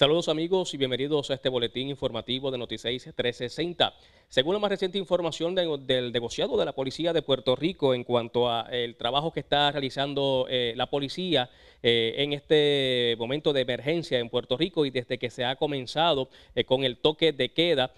Saludos amigos y bienvenidos a este boletín informativo de Noticias 360. Según la más reciente información del negociado de la Policía de Puerto Rico en cuanto a el trabajo que está realizando eh, la policía eh, en este momento de emergencia en Puerto Rico y desde que se ha comenzado eh, con el toque de queda,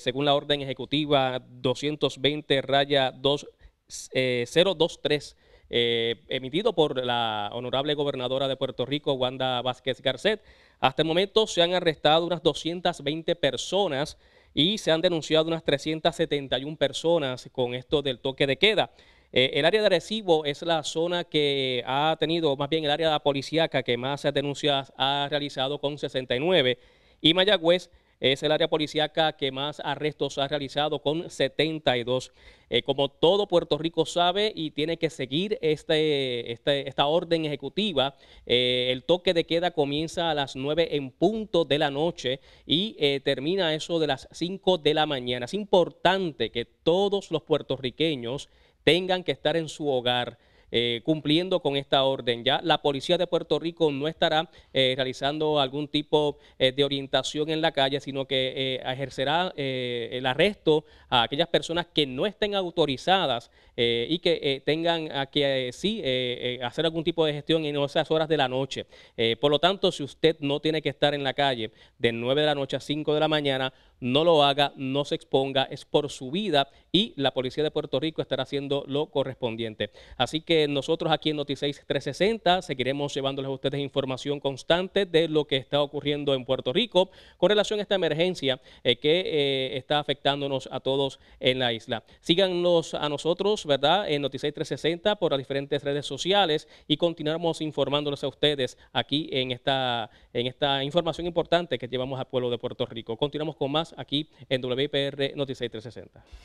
según la orden ejecutiva 220 raya 023 eh, emitido por la honorable gobernadora de Puerto Rico, Wanda Vázquez Garcet. Hasta el momento se han arrestado unas 220 personas y se han denunciado unas 371 personas con esto del toque de queda. Eh, el área de recibo es la zona que ha tenido, más bien el área policíaca que más denuncias ha realizado con 69 y Mayagüez es el área policíaca que más arrestos ha realizado con 72. Eh, como todo Puerto Rico sabe y tiene que seguir este, este esta orden ejecutiva, eh, el toque de queda comienza a las 9 en punto de la noche y eh, termina eso de las 5 de la mañana. Es importante que todos los puertorriqueños tengan que estar en su hogar. Eh, cumpliendo con esta orden. Ya la policía de Puerto Rico no estará eh, realizando algún tipo eh, de orientación en la calle, sino que ejercerá el arresto a aquellas personas que no estén autorizadas y que tengan que sí hacer algún tipo de gestión en esas horas de la noche. por lo tanto, si usted no tiene que estar en la calle de 9 de la noche a 5 de la mañana, no lo haga, no se exponga, es por su vida y la policía de Puerto Rico estará haciendo lo correspondiente. Así que nosotros aquí en Noticias 360 seguiremos llevándoles a ustedes información constante de lo que está ocurriendo en Puerto Rico con relación a esta emergencia eh, que eh, está afectándonos a todos en la isla. Síganos a nosotros, ¿verdad? En Noticias 360 por las diferentes redes sociales y continuamos informándoles a ustedes aquí en esta, en esta información importante que llevamos al pueblo de Puerto Rico. Continuamos con más aquí en WIPR Noticias 360.